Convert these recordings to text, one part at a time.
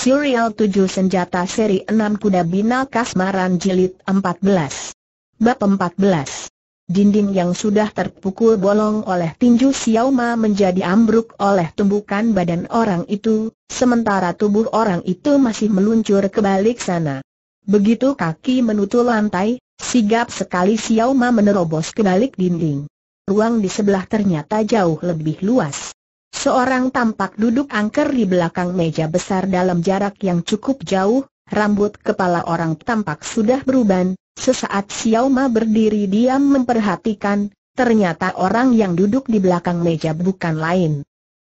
Serial 7 Senjata Seri 6 Kuda binal Kasmaran Jilid 14 Bab 14 Dinding yang sudah terpukul bolong oleh tinju Xiaoma menjadi ambruk oleh tumbukan badan orang itu, sementara tubuh orang itu masih meluncur ke balik sana. Begitu kaki menutul lantai, sigap sekali Xiaoma menerobos ke balik dinding. Ruang di sebelah ternyata jauh lebih luas. Seorang tampak duduk angker di belakang meja besar dalam jarak yang cukup jauh, rambut kepala orang tampak sudah beruban, sesaat Xiao Ma berdiri diam memperhatikan, ternyata orang yang duduk di belakang meja bukan lain.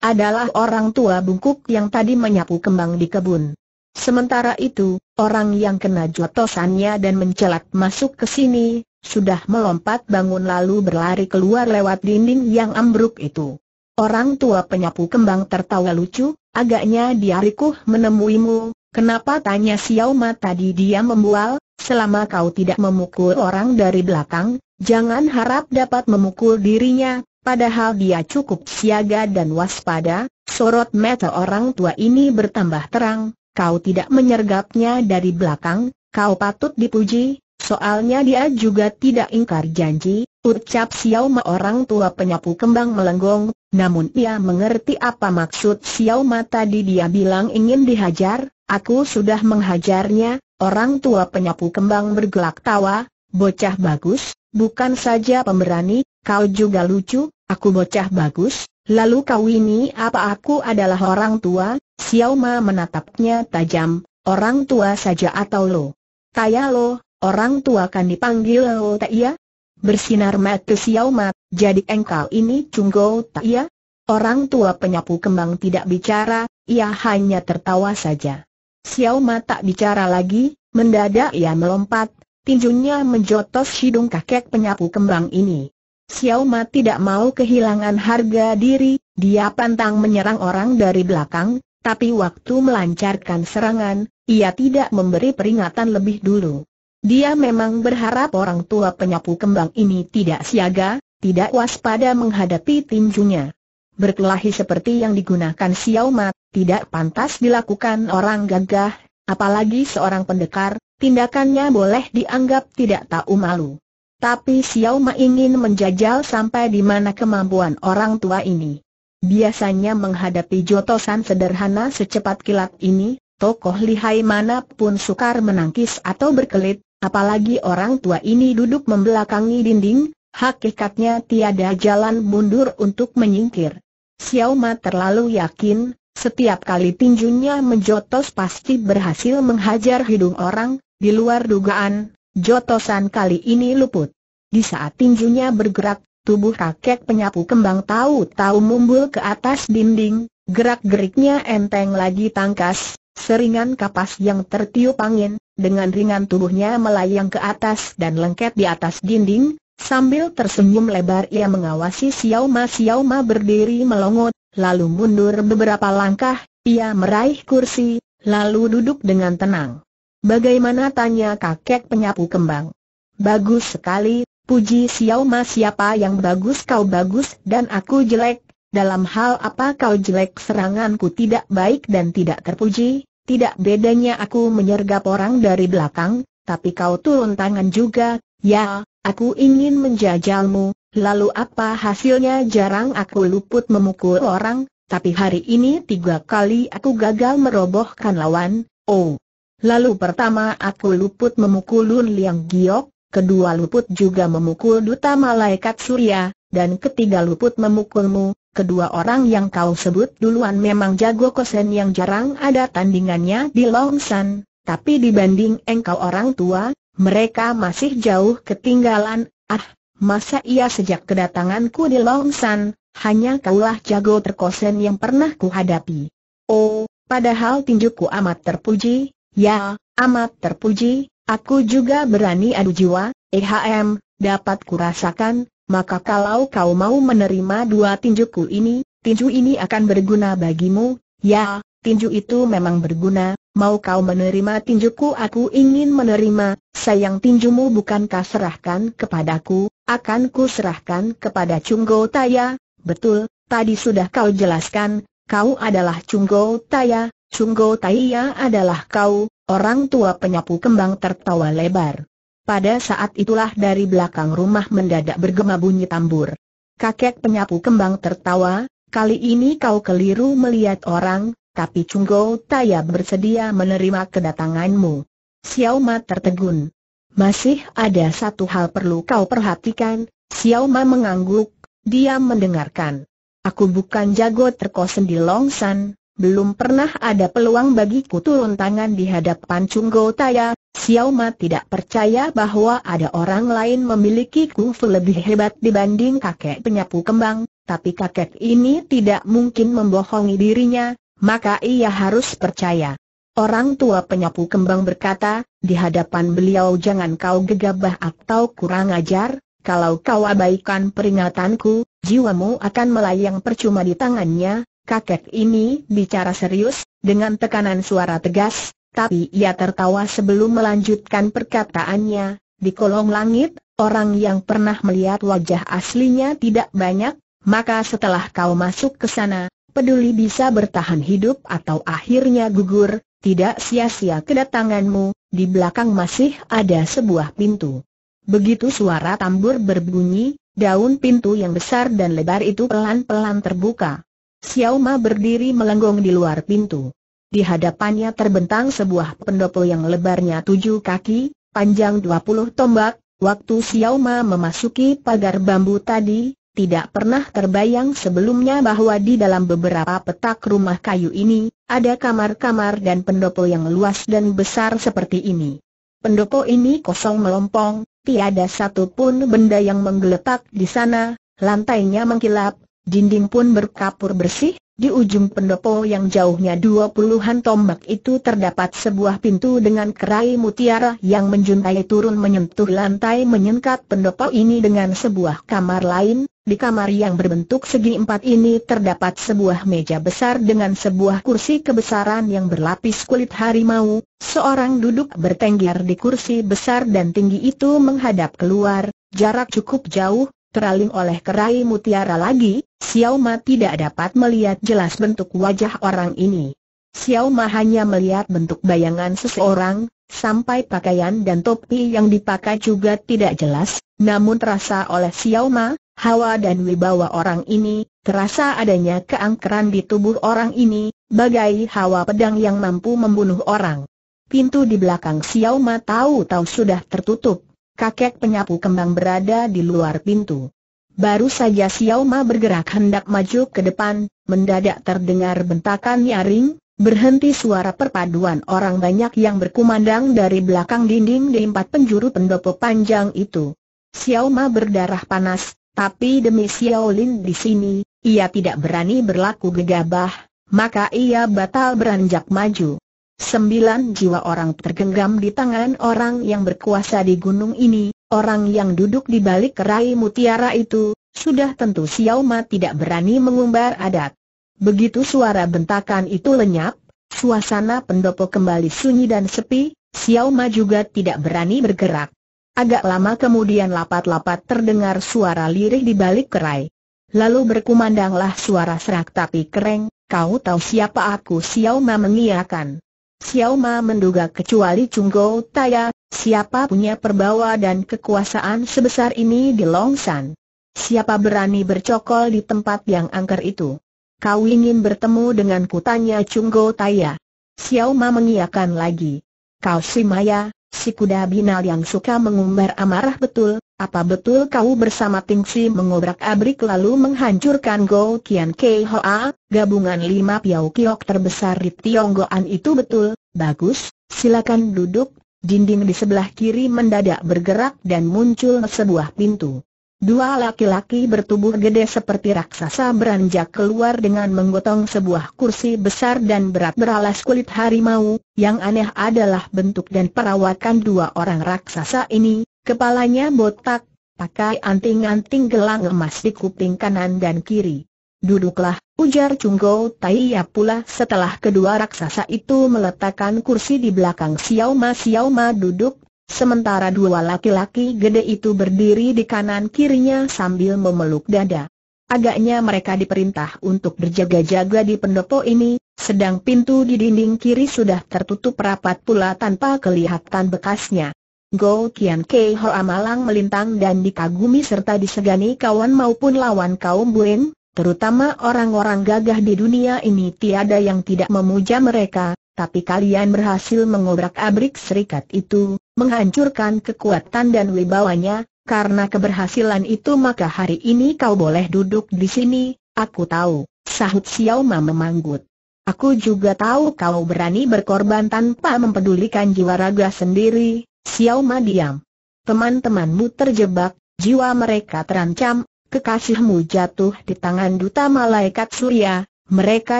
Adalah orang tua bungkuk yang tadi menyapu kembang di kebun. Sementara itu, orang yang kena jotosannya dan mencelat masuk ke sini, sudah melompat bangun lalu berlari keluar lewat dinding yang ambruk itu. Orang tua penyapu kembang tertawa lucu, agaknya dia rikuh menemuimu, kenapa tanya Yauma tadi dia membual, selama kau tidak memukul orang dari belakang, jangan harap dapat memukul dirinya, padahal dia cukup siaga dan waspada, sorot mata orang tua ini bertambah terang, kau tidak menyergapnya dari belakang, kau patut dipuji, Soalnya dia juga tidak ingkar janji, ucap Xiao Ma orang tua penyapu kembang melenggong, namun ia mengerti apa maksud Xiao Ma tadi dia bilang ingin dihajar, aku sudah menghajarnya, orang tua penyapu kembang bergelak tawa, bocah bagus, bukan saja pemberani, kau juga lucu, aku bocah bagus, lalu kau ini apa aku adalah orang tua, Xiao Ma menatapnya tajam, orang tua saja atau lo? Kaya lo, Orang tua kan dipanggil oh, tak ya? Bersinar mata Xiao Mat, jadi engkau ini tak ya? Orang tua penyapu kembang tidak bicara, ia hanya tertawa saja. Xiao Mat tak bicara lagi, mendadak ia melompat, tinjunya menjotos hidung kakek penyapu kembang ini. Xiao Mat tidak mau kehilangan harga diri, dia pantang menyerang orang dari belakang, tapi waktu melancarkan serangan, ia tidak memberi peringatan lebih dulu. Dia memang berharap orang tua penyapu kembang ini tidak siaga, tidak waspada menghadapi tinjunya. Berkelahi seperti yang digunakan Xiao Mat, tidak pantas dilakukan orang gagah, apalagi seorang pendekar, tindakannya boleh dianggap tidak tahu malu. Tapi Xiao Ma ingin menjajal sampai di mana kemampuan orang tua ini. Biasanya menghadapi jotosan sederhana secepat kilat ini, tokoh lihai manapun sukar menangkis atau berkelit, Apalagi orang tua ini duduk membelakangi dinding, hakikatnya tiada jalan mundur untuk menyingkir. Xiao Ma terlalu yakin, setiap kali tinjunya menjotos pasti berhasil menghajar hidung orang, di luar dugaan, jotosan kali ini luput. Di saat tinjunya bergerak, tubuh kakek penyapu kembang tahu-tahu mumbul ke atas dinding, gerak-geriknya enteng lagi tangkas, seringan kapas yang tertiup angin, dengan ringan tubuhnya melayang ke atas dan lengket di atas dinding, sambil tersenyum lebar ia mengawasi Xiao Ma Xiao Ma berdiri melongot, lalu mundur beberapa langkah, ia meraih kursi, lalu duduk dengan tenang. Bagaimana tanya kakek penyapu kembang? Bagus sekali, puji Xiao Ma siapa yang bagus kau bagus dan aku jelek, dalam hal apa kau jelek seranganku tidak baik dan tidak terpuji? Tidak bedanya aku menyergap orang dari belakang, tapi kau turun tangan juga, ya, aku ingin menjajalmu, lalu apa hasilnya jarang aku luput memukul orang, tapi hari ini tiga kali aku gagal merobohkan lawan, oh. Lalu pertama aku luput memukul Lun Liang Giok, kedua luput juga memukul Duta Malaikat Surya, dan ketiga luput memukulmu, kedua orang yang kau sebut duluan memang jago kosen yang jarang ada tandingannya di Longsan, tapi dibanding engkau orang tua, mereka masih jauh ketinggalan, ah, masa ia sejak kedatanganku di Longsan, hanya kaulah jago terkosen yang pernah kuhadapi. Oh, padahal tinjuku amat terpuji, ya, amat terpuji, aku juga berani adu jiwa, EHM, dapat kurasakan, maka kalau kau mau menerima dua tinjuku ini, tinju ini akan berguna bagimu, ya, tinju itu memang berguna, mau kau menerima tinjuku aku ingin menerima, sayang tinjumu bukan kau serahkan kepadaku, akan ku serahkan kepada Chunggo Taya, betul, tadi sudah kau jelaskan, kau adalah Chunggo Taya, Chunggo Taya adalah kau, orang tua penyapu kembang tertawa lebar. Pada saat itulah dari belakang rumah mendadak bergema bunyi tambur. Kakek penyapu kembang tertawa, kali ini kau keliru melihat orang, tapi Chunggo Taya bersedia menerima kedatanganmu. Xiao Ma tertegun. Masih ada satu hal perlu kau perhatikan, Xiao Ma mengangguk, dia mendengarkan. Aku bukan jago terkosen di Longsan, belum pernah ada peluang bagiku turun tangan di hadapan Chunggo Taya, Xiao Ma tidak percaya bahwa ada orang lain memiliki kungfu lebih hebat dibanding kakek penyapu kembang, tapi kakek ini tidak mungkin membohongi dirinya, maka ia harus percaya. Orang tua penyapu kembang berkata, di hadapan beliau jangan kau gegabah atau kurang ajar, kalau kau abaikan peringatanku, jiwamu akan melayang percuma di tangannya, kakek ini bicara serius, dengan tekanan suara tegas, tapi ia tertawa sebelum melanjutkan perkataannya, di kolong langit, orang yang pernah melihat wajah aslinya tidak banyak, maka setelah kau masuk ke sana, peduli bisa bertahan hidup atau akhirnya gugur, tidak sia-sia kedatanganmu, di belakang masih ada sebuah pintu. Begitu suara tambur berbunyi, daun pintu yang besar dan lebar itu pelan-pelan terbuka. Xiao berdiri melenggong di luar pintu. Di hadapannya terbentang sebuah pendopo yang lebarnya tujuh kaki, panjang dua puluh tombak, waktu Xiao memasuki pagar bambu tadi, tidak pernah terbayang sebelumnya bahwa di dalam beberapa petak rumah kayu ini, ada kamar-kamar dan pendopo yang luas dan besar seperti ini. Pendopo ini kosong melompong, tiada satupun benda yang menggeletak di sana, lantainya mengkilap, dinding pun berkapur bersih, di ujung pendopo yang jauhnya dua puluhan tombak itu terdapat sebuah pintu dengan kerai mutiara yang menjuntai turun menyentuh lantai menyengkat pendopo ini dengan sebuah kamar lain. Di kamar yang berbentuk segi empat ini terdapat sebuah meja besar dengan sebuah kursi kebesaran yang berlapis kulit harimau. Seorang duduk bertengger di kursi besar dan tinggi itu menghadap keluar, jarak cukup jauh, teraling oleh kerai mutiara lagi, Xiao Ma tidak dapat melihat jelas bentuk wajah orang ini. Xiao Ma hanya melihat bentuk bayangan seseorang, sampai pakaian dan topi yang dipakai juga tidak jelas, namun terasa oleh Xiao Ma, hawa dan wibawa orang ini, terasa adanya keangkeran di tubuh orang ini, bagai hawa pedang yang mampu membunuh orang. Pintu di belakang Xiao Ma tahu-tahu sudah tertutup kakek penyapu kembang berada di luar pintu. Baru saja Xiao Ma bergerak hendak maju ke depan, mendadak terdengar bentakan nyaring, berhenti suara perpaduan orang banyak yang berkumandang dari belakang dinding di empat penjuru pendopo panjang itu. Xiao Ma berdarah panas, tapi demi Xiao Lin di sini, ia tidak berani berlaku gegabah, maka ia batal beranjak maju. Sembilan jiwa orang tergenggam di tangan orang yang berkuasa di gunung ini, orang yang duduk di balik kerai mutiara itu, sudah tentu Xiao tidak berani mengumbar adat. Begitu suara bentakan itu lenyap, suasana pendopo kembali sunyi dan sepi, Xiao juga tidak berani bergerak. Agak lama kemudian lapat-lapat terdengar suara lirih di balik kerai. Lalu berkumandanglah suara serak tapi kering, kau tahu siapa aku Xiao Ma mengiakan. Xiao Ma menduga kecuali Chunggo Taya, siapa punya perbawa dan kekuasaan sebesar ini di Longsan? Siapa berani bercokol di tempat yang angker itu? Kau ingin bertemu dengan kutanya Chunggo Taya? Xiao Ma mengiyakan lagi. Kau si Maya, Si kuda binal yang suka mengumbar amarah betul, apa betul kau bersama Tingsi mengobrak-abrik lalu menghancurkan Go Kian Kei Hoa, gabungan lima piau kiok terbesar di Tionggoan itu betul, bagus, silakan duduk, dinding di sebelah kiri mendadak bergerak dan muncul sebuah pintu. Dua laki-laki bertubuh gede seperti raksasa beranjak keluar dengan menggotong sebuah kursi besar dan berat beralas kulit harimau, yang aneh adalah bentuk dan perawakan dua orang raksasa ini, kepalanya botak, pakai anting-anting gelang emas di kuping kanan dan kiri. Duduklah, ujar Chunggo Taiya pula setelah kedua raksasa itu meletakkan kursi di belakang Xiaoma Xiaoma duduk Sementara dua laki-laki gede itu berdiri di kanan kirinya sambil memeluk dada. Agaknya mereka diperintah untuk berjaga-jaga di pendopo ini, sedang pintu di dinding kiri sudah tertutup rapat pula tanpa kelihatan bekasnya. Go Kian Kei Ho Malang melintang dan dikagumi serta disegani kawan maupun lawan kaum buen, terutama orang-orang gagah di dunia ini tiada yang tidak memuja mereka, tapi kalian berhasil mengobrak-abrik serikat itu, menghancurkan kekuatan dan wibawanya, karena keberhasilan itu maka hari ini kau boleh duduk di sini, aku tahu, sahut Xiao Ma memanggut. Aku juga tahu kau berani berkorban tanpa mempedulikan jiwa raga sendiri, Xiao Ma diam. Teman-temanmu terjebak, jiwa mereka terancam, kekasihmu jatuh di tangan duta malaikat surya, mereka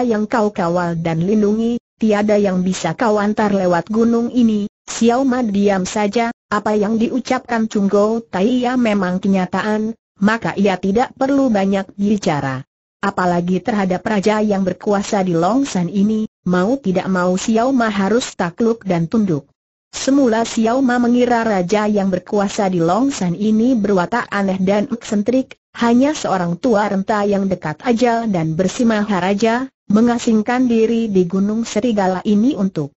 yang kau kawal dan lindungi, tiada yang bisa kau antar lewat gunung ini, Xiao Ma diam saja, apa yang diucapkan Tai Ya memang kenyataan, maka ia tidak perlu banyak bicara. Apalagi terhadap raja yang berkuasa di San ini, mau tidak mau Xiao Ma harus takluk dan tunduk. Semula Xiao Ma mengira raja yang berkuasa di San ini berwatak aneh dan eksentrik, hanya seorang tua renta yang dekat ajal dan bersimah raja, mengasingkan diri di Gunung Serigala ini untuk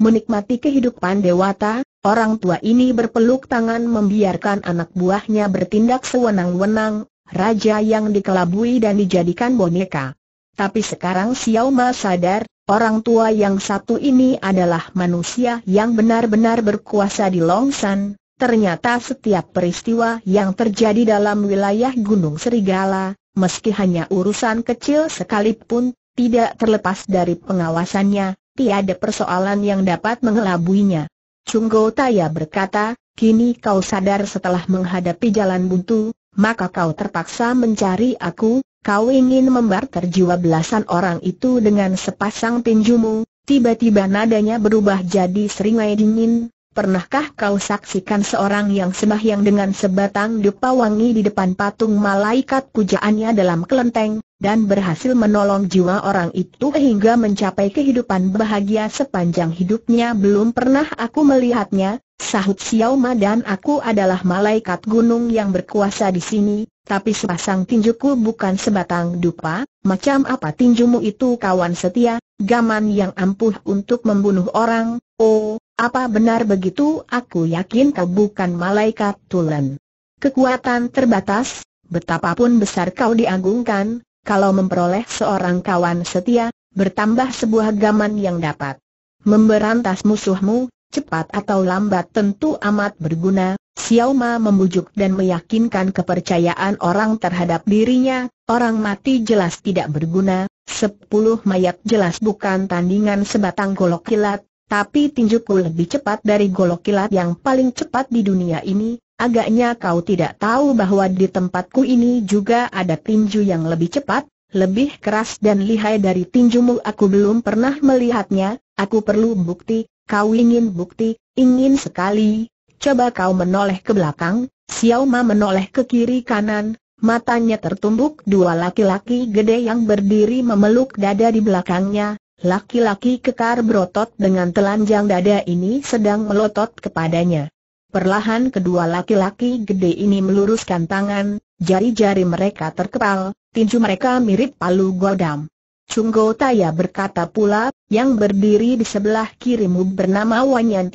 menikmati kehidupan dewata, orang tua ini berpeluk tangan membiarkan anak buahnya bertindak sewenang-wenang, raja yang dikelabui dan dijadikan boneka. Tapi sekarang Xiao Ma sadar, orang tua yang satu ini adalah manusia yang benar-benar berkuasa di Longshan. Ternyata setiap peristiwa yang terjadi dalam wilayah Gunung Serigala, meski hanya urusan kecil sekalipun, tidak terlepas dari pengawasannya, tiada persoalan yang dapat mengelabuinya. Go Taya berkata, kini kau sadar setelah menghadapi jalan buntu, maka kau terpaksa mencari aku, kau ingin membarter jiwa belasan orang itu dengan sepasang tinjumu, tiba-tiba nadanya berubah jadi seringai dingin, Pernahkah kau saksikan seorang yang sembahyang dengan sebatang dupa wangi di depan patung malaikat pujaannya dalam kelenteng, dan berhasil menolong jiwa orang itu hingga mencapai kehidupan bahagia sepanjang hidupnya belum pernah aku melihatnya, sahut Xiao Ma dan aku adalah malaikat gunung yang berkuasa di sini, tapi sepasang tinjuku bukan sebatang dupa, macam apa tinjumu itu kawan setia, gaman yang ampuh untuk membunuh orang, oh, apa benar begitu? Aku yakin kau bukan malaikat tulen. Kekuatan terbatas, betapapun besar kau diagungkan, kalau memperoleh seorang kawan setia, bertambah sebuah gaman yang dapat memberantas musuhmu, cepat atau lambat tentu amat berguna. Xiao Ma membujuk dan meyakinkan kepercayaan orang terhadap dirinya, orang mati jelas tidak berguna, sepuluh mayat jelas bukan tandingan sebatang golok kilat, tapi tinjuku lebih cepat dari golok kilat yang paling cepat di dunia ini, agaknya kau tidak tahu bahwa di tempatku ini juga ada tinju yang lebih cepat, lebih keras dan lihai dari tinjumu aku belum pernah melihatnya, aku perlu bukti, kau ingin bukti, ingin sekali, coba kau menoleh ke belakang, Xiao Ma menoleh ke kiri kanan, matanya tertumbuk dua laki-laki gede yang berdiri memeluk dada di belakangnya, Laki-laki kekar berotot dengan telanjang dada ini sedang melotot kepadanya. Perlahan kedua laki-laki gede ini meluruskan tangan, jari-jari mereka terkepal, tinju mereka mirip palu godam. Cunggo Taya berkata pula, yang berdiri di sebelah kirimu bernama Wanyan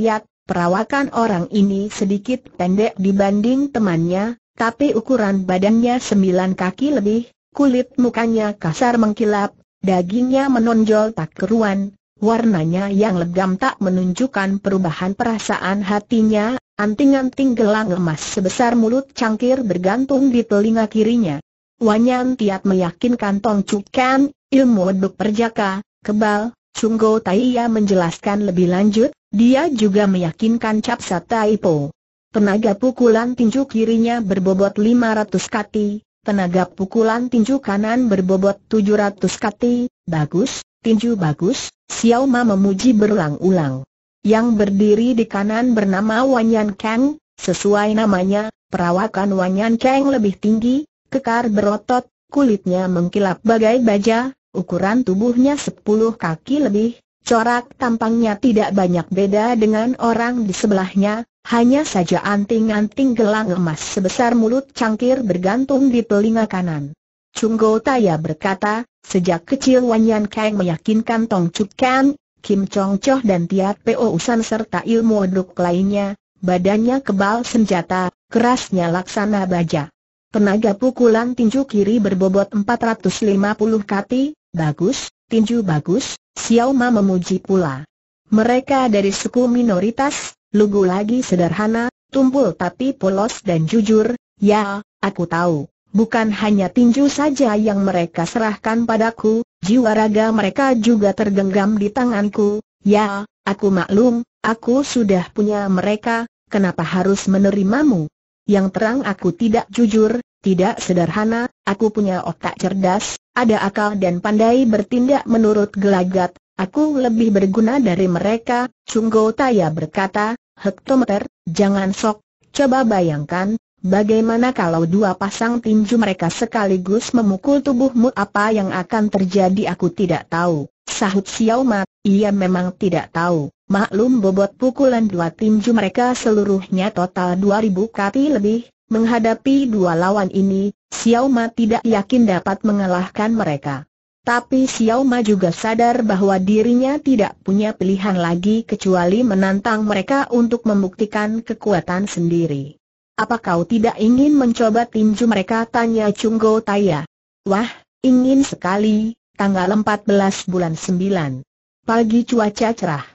perawakan orang ini sedikit pendek dibanding temannya, tapi ukuran badannya sembilan kaki lebih, kulit mukanya kasar mengkilap, Dagingnya menonjol tak keruan, warnanya yang legam tak menunjukkan perubahan perasaan hatinya, anting-anting gelang emas sebesar mulut cangkir bergantung di telinga kirinya. Wanyan tiap meyakinkan Tong Chukan, ilmu weduk perjaka, kebal, Sunggo Taia menjelaskan lebih lanjut, dia juga meyakinkan Capsa Taipo. Tenaga pukulan tinju kirinya berbobot 500 kati, Tenaga pukulan tinju kanan berbobot 700 kati, bagus, tinju bagus, Xiao Ma memuji berulang-ulang. Yang berdiri di kanan bernama Wanyan Kang, sesuai namanya, perawakan Wanyan Kang lebih tinggi, kekar berotot, kulitnya mengkilap bagai baja, ukuran tubuhnya 10 kaki lebih, corak tampangnya tidak banyak beda dengan orang di sebelahnya, hanya saja anting-anting gelang emas sebesar mulut cangkir bergantung di telinga kanan. Chunggo Taya berkata, sejak kecil Wanyan Kang meyakinkan Tong Chuk Kan, Kim Chong Choh dan Tiat Po Usan serta ilmu eduk lainnya, badannya kebal senjata, kerasnya laksana baja. Tenaga pukulan tinju kiri berbobot 450 kati, bagus, tinju bagus, Xiao Ma memuji pula. Mereka dari suku minoritas, Lugu lagi sederhana, tumpul tapi polos dan jujur, ya, aku tahu. Bukan hanya tinju saja yang mereka serahkan padaku, jiwa raga mereka juga tergenggam di tanganku, ya, aku maklum, aku sudah punya mereka, kenapa harus menerimamu? Yang terang aku tidak jujur, tidak sederhana, aku punya otak cerdas, ada akal dan pandai bertindak menurut gelagat, Aku lebih berguna dari mereka, Sunggo Taya berkata, hektometer, jangan sok, coba bayangkan, bagaimana kalau dua pasang tinju mereka sekaligus memukul tubuhmu apa yang akan terjadi aku tidak tahu, sahut Xiao Ma. ia memang tidak tahu, maklum bobot pukulan dua tinju mereka seluruhnya total 2000 kati lebih, menghadapi dua lawan ini, Xiao Ma tidak yakin dapat mengalahkan mereka. Tapi Xiao Ma juga sadar bahwa dirinya tidak punya pilihan lagi kecuali menantang mereka untuk membuktikan kekuatan sendiri. Apa kau tidak ingin mencoba tinju mereka? Tanya Chunggo Taya. Wah, ingin sekali, tanggal 14 bulan 9. Pagi cuaca cerah.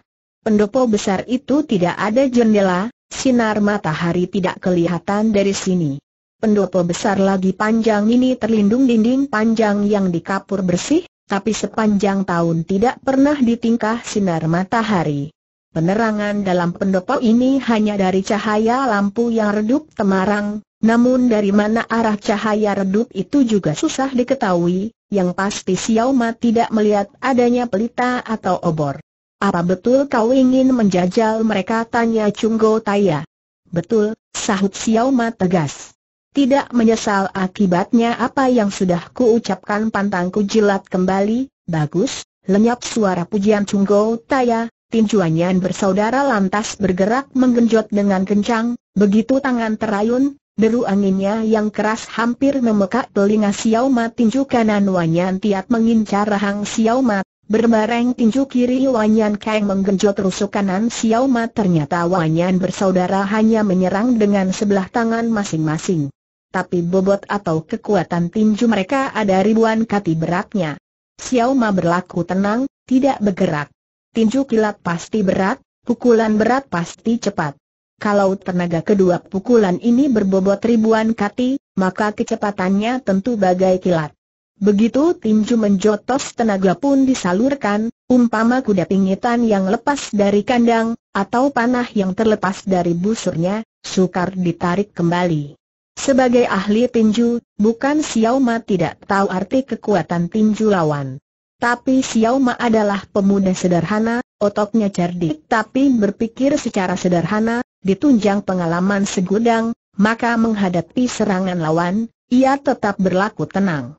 Pendopo besar itu tidak ada jendela, sinar matahari tidak kelihatan dari sini pendopo besar lagi panjang ini terlindung dinding panjang yang dikapur bersih, tapi sepanjang tahun tidak pernah ditingkah sinar matahari. Penerangan dalam pendopo ini hanya dari cahaya lampu yang redup temarang, namun dari mana arah cahaya redup itu juga susah diketahui, yang pasti Xiao Ma tidak melihat adanya pelita atau obor. Apa betul kau ingin menjajal mereka? Tanya Chunggo Taya. Betul, sahut Xiao Ma tegas. Tidak menyesal akibatnya apa yang sudah kuucapkan pantangku jilat kembali, bagus, lenyap suara pujian Cunggo Taya, tinjuannya bersaudara lantas bergerak menggenjot dengan kencang, begitu tangan terayun, deru anginnya yang keras hampir memekak telinga Xiao Ma tinju kanan Wanyan tiap mengincar rahang Xiao Ma, berbareng tinju kiri Wanyan Kang menggenjot rusuk kanan Xiao Ma ternyata Wanyan bersaudara hanya menyerang dengan sebelah tangan masing-masing tapi bobot atau kekuatan tinju mereka ada ribuan kati beratnya. Xiao Ma berlaku tenang, tidak bergerak. Tinju kilat pasti berat, pukulan berat pasti cepat. Kalau tenaga kedua pukulan ini berbobot ribuan kati, maka kecepatannya tentu bagai kilat. Begitu tinju menjotos tenaga pun disalurkan, umpama kuda pingitan yang lepas dari kandang, atau panah yang terlepas dari busurnya, sukar ditarik kembali. Sebagai ahli tinju, bukan Xiao Ma tidak tahu arti kekuatan tinju lawan. Tapi Xiao Ma adalah pemuda sederhana, ototnya cerdik tapi berpikir secara sederhana, ditunjang pengalaman segudang, maka menghadapi serangan lawan, ia tetap berlaku tenang.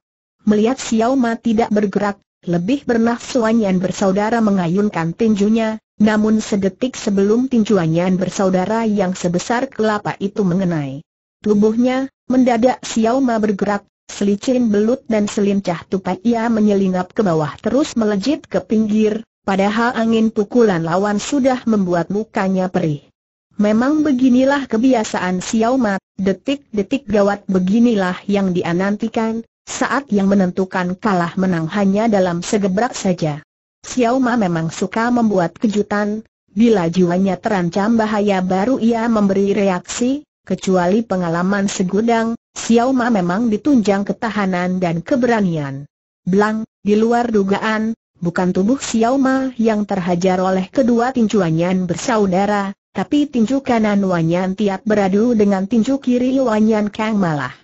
Melihat Xiao Ma tidak bergerak, lebih bernafsu bersaudara mengayunkan tinjunya, namun sedetik sebelum tinju bersaudara yang sebesar kelapa itu mengenai Tubuhnya, mendadak Xiao Ma bergerak, selicin belut dan selincah tupai ia menyelinap ke bawah terus melejit ke pinggir, padahal angin pukulan lawan sudah membuat mukanya perih. Memang beginilah kebiasaan Xiao Ma, detik-detik gawat beginilah yang dianantikan, saat yang menentukan kalah menang hanya dalam segebrak saja. Xiao Ma memang suka membuat kejutan, bila jiwanya terancam bahaya baru ia memberi reaksi, kecuali pengalaman segudang, Xiao Ma memang ditunjang ketahanan dan keberanian. Blang, di luar dugaan, bukan tubuh Xiao Ma yang terhajar oleh kedua tinju Wanyan bersaudara, tapi tinju kanan Wanyan tiap beradu dengan tinju kiri Wanyan Kang malah.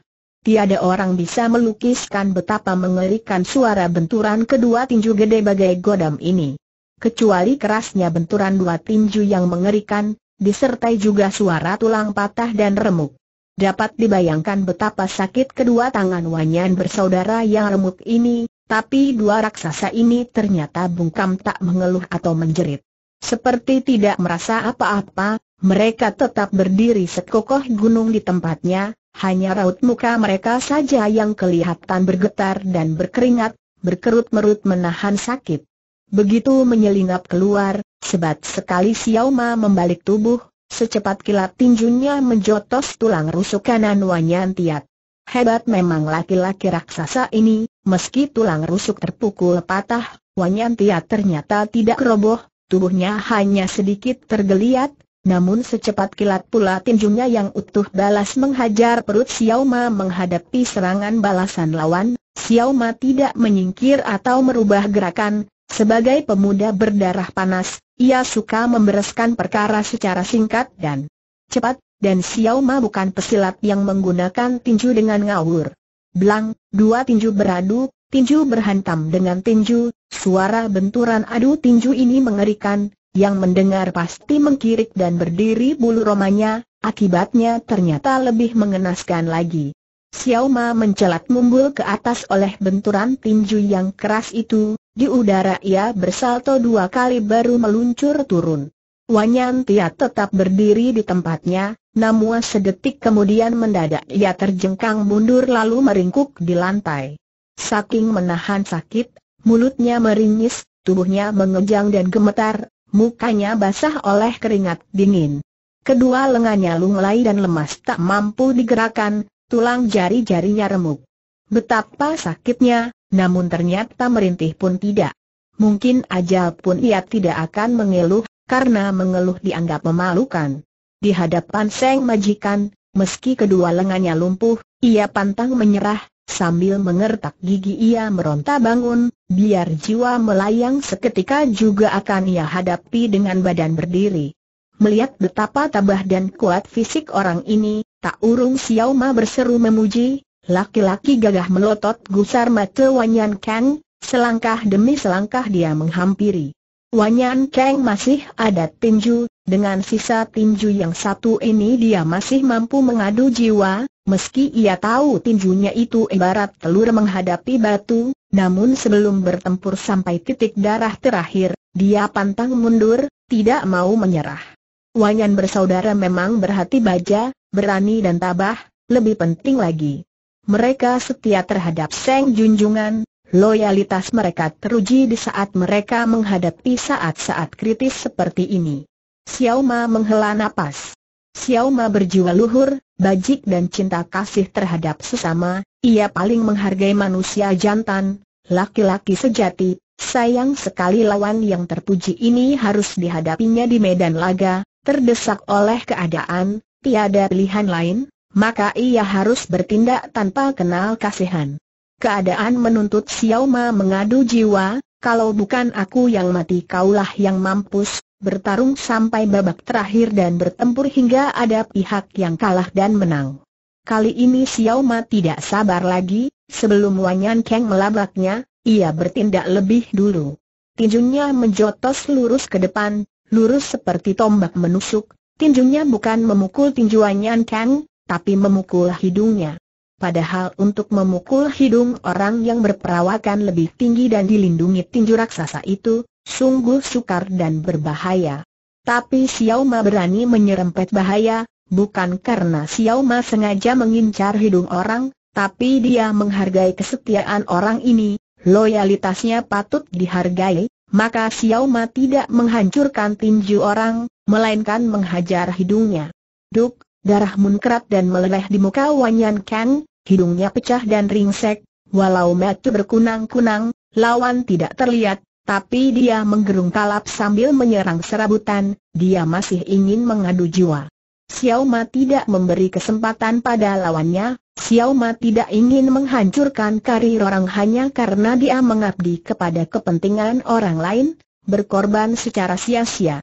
Tiada orang bisa melukiskan betapa mengerikan suara benturan kedua tinju gede bagai godam ini. Kecuali kerasnya benturan dua tinju yang mengerikan, disertai juga suara tulang patah dan remuk. Dapat dibayangkan betapa sakit kedua tangan Wanyan bersaudara yang remuk ini, tapi dua raksasa ini ternyata bungkam tak mengeluh atau menjerit. Seperti tidak merasa apa-apa, mereka tetap berdiri sekokoh gunung di tempatnya, hanya raut muka mereka saja yang kelihatan bergetar dan berkeringat, berkerut-merut menahan sakit. Begitu menyelinap keluar, Sebat sekali Xiao Ma membalik tubuh, secepat kilat tinjunya menjotos tulang rusuk kanan Wanyan Tiat. Hebat memang laki-laki raksasa ini, meski tulang rusuk terpukul patah, Wanyan Tiat ternyata tidak roboh, tubuhnya hanya sedikit tergeliat, namun secepat kilat pula tinjunya yang utuh balas menghajar perut Xiao Ma menghadapi serangan balasan lawan, Xiao Ma tidak menyingkir atau merubah gerakan, sebagai pemuda berdarah panas, ia suka membereskan perkara secara singkat dan cepat, dan Xiao Ma bukan pesilat yang menggunakan tinju dengan ngawur. Blang, dua tinju beradu, tinju berhantam dengan tinju, suara benturan adu tinju ini mengerikan, yang mendengar pasti mengkirik dan berdiri bulu romanya, akibatnya ternyata lebih mengenaskan lagi. Xiao Ma mencelat mumbul ke atas oleh benturan tinju yang keras itu, di udara ia bersalto dua kali baru meluncur turun. Wanyan Tia tetap berdiri di tempatnya, namun sedetik kemudian mendadak ia terjengkang mundur lalu meringkuk di lantai. Saking menahan sakit, mulutnya meringis, tubuhnya mengejang dan gemetar, mukanya basah oleh keringat dingin. Kedua lengannya lunglai dan lemas tak mampu digerakkan, tulang jari-jarinya remuk. Betapa sakitnya, namun ternyata merintih pun tidak. Mungkin ajal pun ia tidak akan mengeluh, karena mengeluh dianggap memalukan. Di hadapan Seng Majikan, meski kedua lengannya lumpuh, ia pantang menyerah, sambil mengertak gigi ia meronta bangun, biar jiwa melayang seketika juga akan ia hadapi dengan badan berdiri. Melihat betapa tabah dan kuat fisik orang ini, tak urung Xiaoma berseru memuji, Laki-laki gagah melotot gusar mata Wanyan Kang, selangkah demi selangkah dia menghampiri. Wanyan Kang masih ada tinju, dengan sisa tinju yang satu ini dia masih mampu mengadu jiwa, meski ia tahu tinjunya itu ibarat telur menghadapi batu, namun sebelum bertempur sampai titik darah terakhir, dia pantang mundur, tidak mau menyerah. Wanyan bersaudara memang berhati baja, berani dan tabah, lebih penting lagi, mereka setia terhadap Seng Junjungan, loyalitas mereka teruji di saat mereka menghadapi saat-saat kritis seperti ini. Xiao Ma menghela nafas. Xiao Ma berjiwa luhur, bajik dan cinta kasih terhadap sesama, ia paling menghargai manusia jantan, laki-laki sejati, sayang sekali lawan yang terpuji ini harus dihadapinya di medan laga, terdesak oleh keadaan, tiada pilihan lain, maka ia harus bertindak tanpa kenal kasihan. Keadaan menuntut Xiao Ma mengadu jiwa, kalau bukan aku yang mati kaulah yang mampus, bertarung sampai babak terakhir dan bertempur hingga ada pihak yang kalah dan menang. Kali ini Xiao Ma tidak sabar lagi, sebelum Wanyan Kang melabaknya, ia bertindak lebih dulu. Tinjunya menjotos lurus ke depan, lurus seperti tombak menusuk, tinjunya bukan memukul tinjuan Yan Kang, tapi memukul hidungnya. Padahal untuk memukul hidung orang yang berperawakan lebih tinggi dan dilindungi tinju raksasa itu, sungguh sukar dan berbahaya. Tapi Xiao berani menyerempet bahaya, bukan karena Xiao sengaja mengincar hidung orang, tapi dia menghargai kesetiaan orang ini, loyalitasnya patut dihargai, maka Xiao tidak menghancurkan tinju orang, melainkan menghajar hidungnya. Duk, darah muncrat dan meleleh di muka Wanyan Kang, hidungnya pecah dan ringsek, walau mata berkunang-kunang, lawan tidak terlihat, tapi dia menggerung kalap sambil menyerang serabutan, dia masih ingin mengadu jiwa. Xiao Ma tidak memberi kesempatan pada lawannya, Xiao Ma tidak ingin menghancurkan karir orang hanya karena dia mengabdi kepada kepentingan orang lain, berkorban secara sia-sia.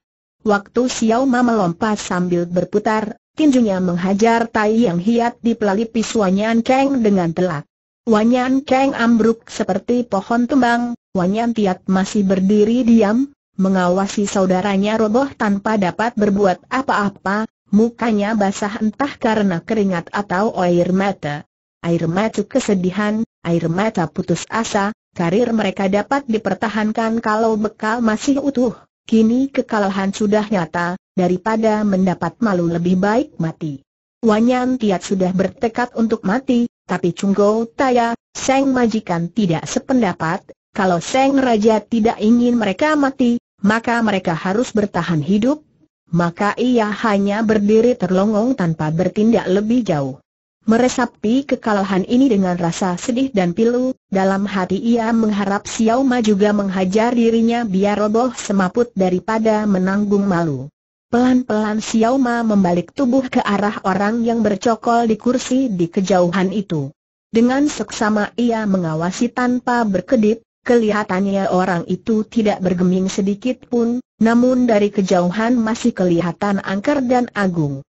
Waktu Xiao Ma melompat sambil berputar, tinjunya menghajar Tai Yang Hiat di pelipis Wanyan Kang dengan telak. Wanyan Kang ambruk seperti pohon tumbang, Wanyan Tiat masih berdiri diam, mengawasi saudaranya roboh tanpa dapat berbuat apa-apa, mukanya basah entah karena keringat atau air mata. Air mata kesedihan, air mata putus asa, karir mereka dapat dipertahankan kalau bekal masih utuh. Kini kekalahan sudah nyata, daripada mendapat malu lebih baik mati. Wanyan Tiat sudah bertekad untuk mati, tapi Cunggo Taya, Seng Majikan tidak sependapat, kalau Seng Raja tidak ingin mereka mati, maka mereka harus bertahan hidup, maka ia hanya berdiri terlongong tanpa bertindak lebih jauh. Meresapi kekalahan ini dengan rasa sedih dan pilu, dalam hati ia mengharap Xiao Ma juga menghajar dirinya biar roboh semaput daripada menanggung malu. Pelan-pelan Xiao Ma membalik tubuh ke arah orang yang bercokol di kursi di kejauhan itu. Dengan seksama ia mengawasi tanpa berkedip, kelihatannya orang itu tidak bergeming sedikit pun, namun dari kejauhan masih kelihatan angker dan agung.